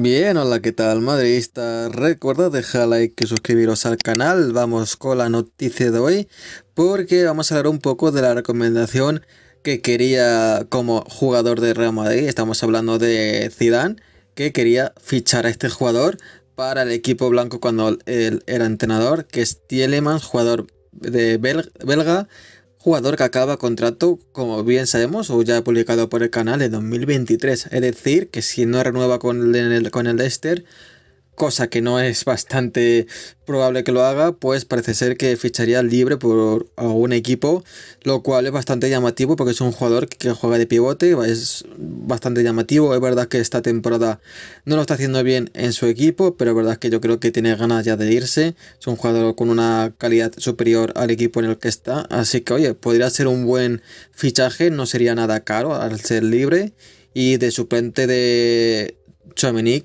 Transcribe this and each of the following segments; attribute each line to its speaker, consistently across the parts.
Speaker 1: Bien, hola, ¿qué tal, madridista? Recuerda dejar like y suscribiros al canal. Vamos con la noticia de hoy, porque vamos a hablar un poco de la recomendación que quería como jugador de Real Madrid. Estamos hablando de Zidane, que quería fichar a este jugador para el equipo blanco cuando él era entrenador, que es Tielemans, jugador de belga jugador que acaba contrato, como bien sabemos, o ya publicado por el canal en 2023. Es decir, que si no renueva con el, con el Leicester, cosa que no es bastante probable que lo haga, pues parece ser que ficharía libre por algún equipo, lo cual es bastante llamativo porque es un jugador que juega de pivote, es bastante llamativo, es verdad que esta temporada no lo está haciendo bien en su equipo, pero es verdad que yo creo que tiene ganas ya de irse, es un jugador con una calidad superior al equipo en el que está, así que oye, podría ser un buen fichaje, no sería nada caro al ser libre y de suplente de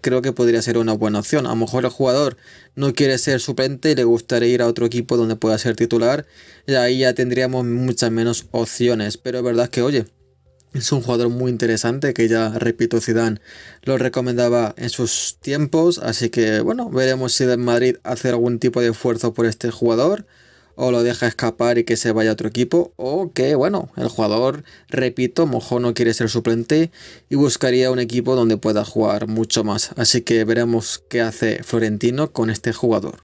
Speaker 1: creo que podría ser una buena opción. A lo mejor el jugador no quiere ser suplente y le gustaría ir a otro equipo donde pueda ser titular. Y ahí ya tendríamos muchas menos opciones. Pero es verdad que, oye, es un jugador muy interesante que ya, repito, Zidane lo recomendaba en sus tiempos. Así que, bueno, veremos si el Madrid hace algún tipo de esfuerzo por este jugador o lo deja escapar y que se vaya a otro equipo, o que, bueno, el jugador, repito, Mojo no quiere ser suplente y buscaría un equipo donde pueda jugar mucho más. Así que veremos qué hace Florentino con este jugador.